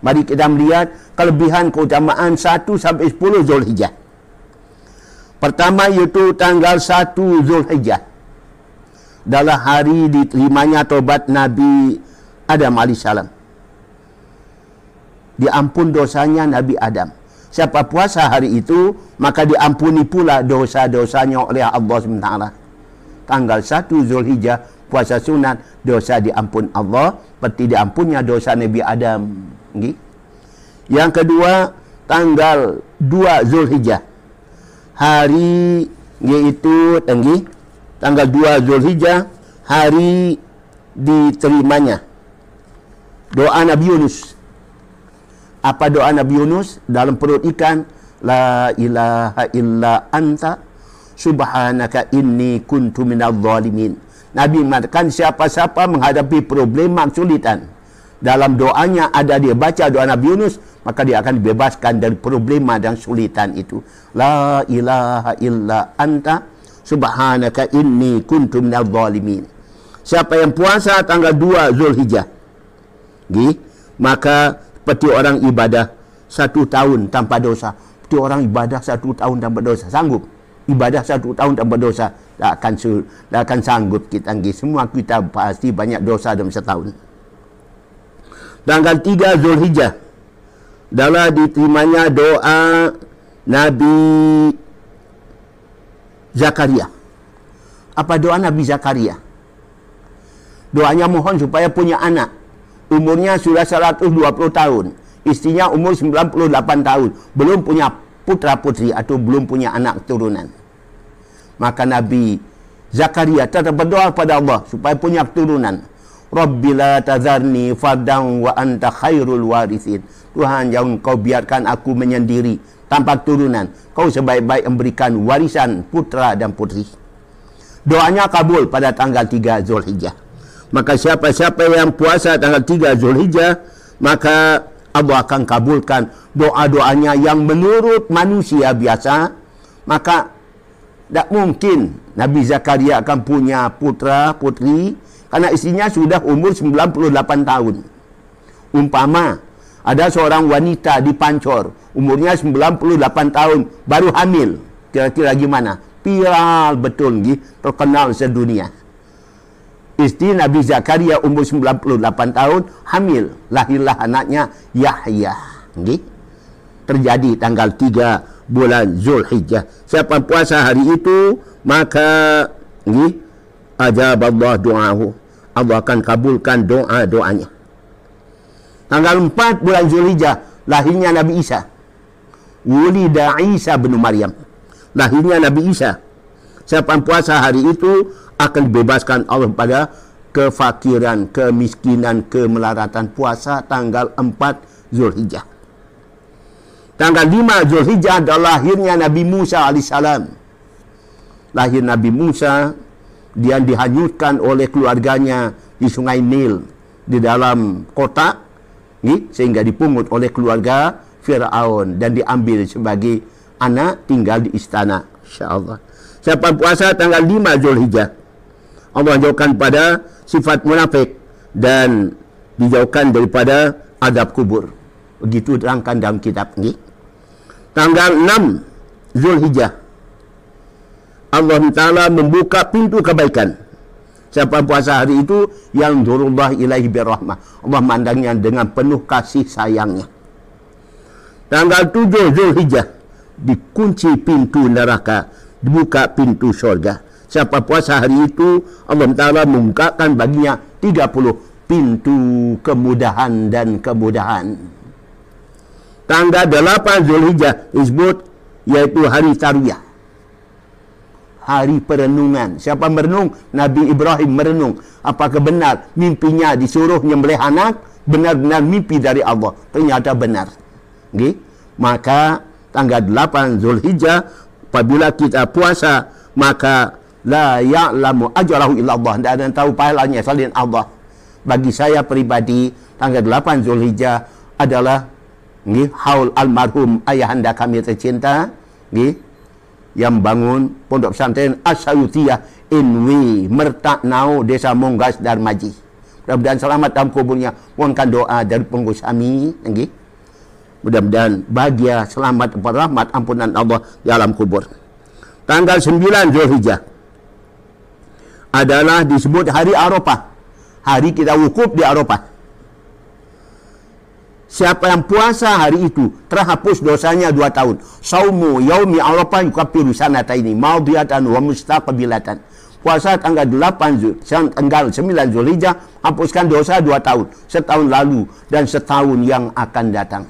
Mari kita melihat kelebihan keutamaan 1 sampai 10 Zulhijjah. Pertama yaitu tanggal 1 Zulhijjah. Dalam hari diterimanya tobat Nabi Adam alaihissalam. Diampun dosanya Nabi Adam. Siapa puasa hari itu, maka diampuni pula dosa-dosanya oleh Allah SWT. Tanggal 1 Zulhijjah, puasa sunat, dosa diampun Allah, seperti diampunnya dosa Nabi Adam. Nggih. Yang kedua tanggal 2 Zulhijjah. Hari yaitu tanggi eh, tanggal 2 Zulhijjah hari diterimanya doa Nabi Yunus. Apa doa Nabi Yunus dalam perut ikan? La ilaha illa anta subhanaka inni kuntu minadh dhalimin. Nabi mengatakan siapa-siapa menghadapi problema kesulitan dalam doanya ada dia baca doa Nabi Yunus maka dia akan dibebaskan dari problema dan sulitan itu la ilaha illa anta subhanaka inni kuntu minal zalimin siapa yang puasa tanggal 2 Zulhijjah Gih? maka seperti orang ibadah satu tahun tanpa dosa seperti orang ibadah satu tahun tanpa dosa sanggup ibadah satu tahun tanpa dosa tak akan, tak akan sanggup kita semua kita pasti banyak dosa dalam setahun tanggal 3 Zulhijjah dalam diterimanya doa Nabi Zakaria. Apa doa Nabi Zakaria? Doanya mohon supaya punya anak. Umurnya sudah 120 tahun. Istrinya umur 98 tahun. Belum punya putra-putri atau belum punya anak turunan. Maka Nabi Zakaria tetap berdoa kepada Allah supaya punya turunan. Rabbi la tazarni fardang wa anta khairul warisin. Tuhan jangan kau biarkan aku menyendiri tanpa turunan. Kau sebaik-baik memberikan warisan putra dan putri. Doanya kabul pada tanggal 3 Zulhijjah. Maka siapa-siapa yang puasa tanggal 3 Zulhijjah, maka Allah akan kabulkan doa-doanya yang menurut manusia biasa. Maka tak mungkin Nabi Zakaria akan punya putra, putri, karena istrinya sudah umur 98 tahun. Umpama ada seorang wanita di Pancor, umurnya 98 tahun, baru hamil. Kira-kira gimana? Viral betul nih, terkenal sedunia. Istri Nabi Zakaria umur 98 tahun hamil, lahirlah anaknya Yahya, Nih. Terjadi tanggal 3 bulan Zulhijjah. Siapa puasa hari itu, maka nih, ajab Allah doahu. Allah akan kabulkan doa-doanya. Tanggal 4 bulan Zulhijjah lahirnya Nabi Isa. Wulida Isa bin Maryam. Lahirnya Nabi Isa. Siapa puasa hari itu akan dibebaskan Allah pada kefakiran, kemiskinan, kemelaratan puasa tanggal 4 Zulhijjah. Tanggal 5 Zulhijjah adalah lahirnya Nabi Musa alaihissalam. Lahir Nabi Musa dia dihanyutkan oleh keluarganya di sungai Nil di dalam kota ini sehingga dipungut oleh keluarga Firaun dan diambil sebagai anak tinggal di istana insyaallah siapa puasa tanggal 5 Zulhijjah Allah jauhkan pada sifat munafik dan dijauhkan daripada adab kubur begitu terangkan dalam kitab ini tanggal 6 Zulhijjah Allah Ta'ala membuka pintu kebaikan. Siapa puasa hari itu yang durullah ilahi birrahmah. Allah mandangnya dengan penuh kasih sayangnya. Tanggal 7 Zulhijjah dikunci pintu neraka, dibuka pintu syurga. Siapa puasa hari itu Allah Ta'ala membukakan baginya 30 pintu kemudahan dan kemudahan. Tanggal 8 Zulhijjah disebut yaitu hari Tarwiyah hari perenungan. Siapa merenung? Nabi Ibrahim merenung. Apakah benar mimpinya disuruh nyembelih anak? Benar-benar mimpi dari Allah. Ternyata benar. Okay? Maka tanggal 8 Zulhijjah apabila kita puasa maka la ya'lamu ajarahu illa Allah. Tidak ada yang tahu pahalanya selain Allah. Bagi saya pribadi tanggal 8 Zulhijjah adalah okay, haul almarhum ayahanda kami tercinta okay, yang bangun pondok pesantren Asyutiyah Inwi Mertaknau Desa Monggas Darmaji. Mudah-mudahan selamat dalam kuburnya. Mohonkan doa dari pengurus kami. Mudah-mudahan bahagia, selamat, rahmat, ampunan Allah di alam kubur. Tanggal 9 Zulhijjah adalah disebut hari Arafah. Hari kita wukuf di Arafah. Siapa yang puasa hari itu terhapus dosanya dua tahun. Saumu yaumi Arafah yukafiru sanata ini Maudiatan wa mustaqbilatan. Puasa tanggal 8 tanggal 9 Zulijah, hapuskan dosa dua tahun, setahun lalu dan setahun yang akan datang.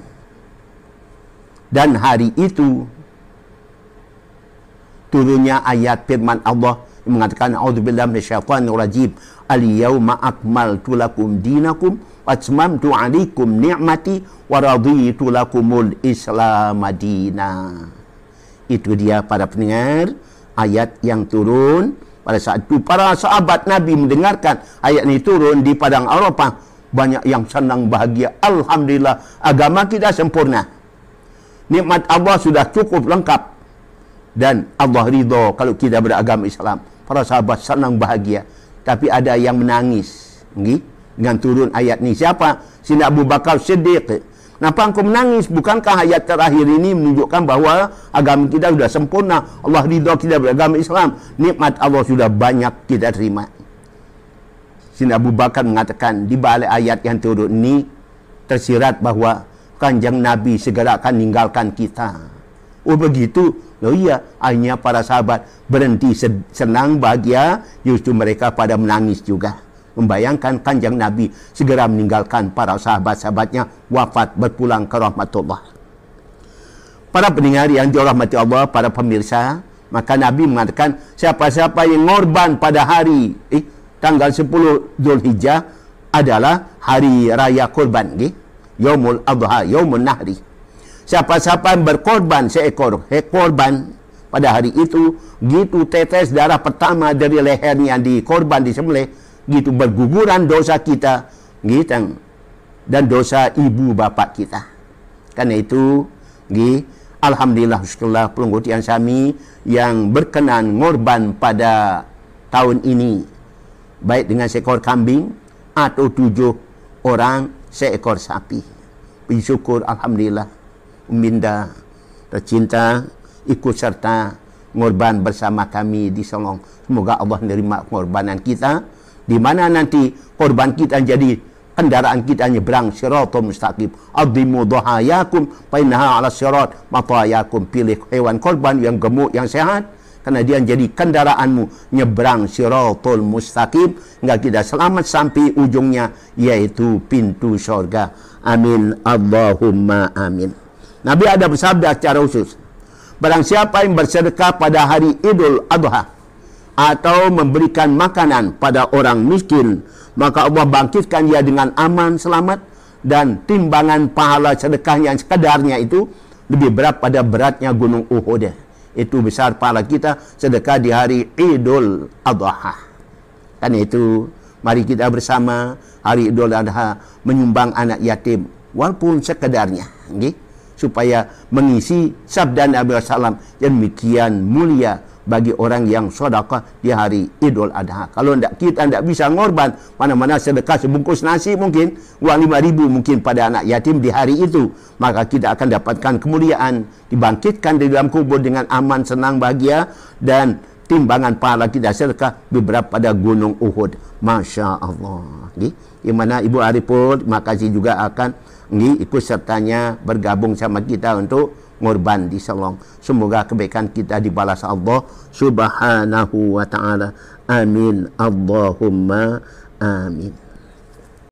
Dan hari itu turunnya ayat firman Allah yang mengatakan a'udzubillahi minasyaitonir rajib." al-yawma akmaltu lakum dinakum atmamtu alaikum ni'mati wa raditu lakumul islam adina. Itu dia para pendengar ayat yang turun pada saat itu para sahabat Nabi mendengarkan ayat ini turun di padang Arafah banyak yang senang bahagia alhamdulillah agama kita sempurna nikmat Allah sudah cukup lengkap dan Allah ridho kalau kita beragama Islam para sahabat senang bahagia tapi ada yang menangis nggih dengan turun ayat ni siapa Sina Abu Bakar Siddiq Kenapa engkau menangis? Bukankah ayat terakhir ini menunjukkan bahwa agama kita sudah sempurna. Allah ridha kita beragama Islam. Nikmat Allah sudah banyak kita terima. Sina Abu Bakar mengatakan di balik ayat yang turun ini tersirat bahwa kanjeng Nabi segera akan meninggalkan kita. Oh begitu Loh iya, akhirnya para sahabat berhenti senang, bahagia, justru mereka pada menangis juga. Membayangkan kanjang Nabi segera meninggalkan para sahabat-sahabatnya wafat berpulang ke rahmatullah. Para pendengar yang dirahmati Allah, para pemirsa, maka Nabi mengatakan siapa-siapa yang ngorban pada hari eh, tanggal 10 Zulhijjah adalah hari raya kurban. Eh? yomul Adha, yomul Nahri siapa-siapa yang berkorban seekor korban pada hari itu gitu tetes darah pertama dari lehernya di korban disembelih gitu berguguran dosa kita gitu dan dosa ibu bapak kita karena itu gitu Alhamdulillah syukurlah yang kami yang berkenan ngorban pada tahun ini baik dengan seekor kambing atau tujuh orang seekor sapi bersyukur Alhamdulillah Minda tercinta ikut serta ngorban bersama kami di solong Semoga Allah menerima pengorbanan kita di mana nanti korban kita jadi kendaraan kita nyebrang siratal mustaqim. Adimu dhahayakum fainaha ala sirat matayakum. Pilih hewan korban yang gemuk yang sehat karena dia jadi kendaraanmu nyebrang siratul mustaqim enggak kita selamat sampai ujungnya yaitu pintu surga amin Allahumma amin Nabi ada bersabda secara khusus. Barang siapa yang bersedekah pada hari Idul Adha atau memberikan makanan pada orang miskin, maka Allah bangkitkan dia dengan aman, selamat dan timbangan pahala sedekah yang sekadarnya itu lebih berat pada beratnya gunung Uhud. Itu besar pahala kita sedekah di hari Idul Adha. Karena itu mari kita bersama hari Idul Adha menyumbang anak yatim walaupun sekedarnya. Okay? supaya mengisi sabda Nabi SAW yang demikian mulia bagi orang yang sedekah di hari Idul Adha. Kalau tidak kita tidak bisa ngorban, mana-mana sedekah sebungkus nasi mungkin, uang lima ribu mungkin pada anak yatim di hari itu. Maka kita akan dapatkan kemuliaan, dibangkitkan di dalam kubur dengan aman, senang, bahagia, dan timbangan pahala kita sedekah beberapa pada gunung Uhud. Masya Allah. Di, di mana Ibu Ariful, makasih juga akan nih ikut sertanya bergabung sama kita untuk ngorban di Salong. Semoga kebaikan kita dibalas Allah subhanahu wa ta'ala. Amin. Allahumma amin.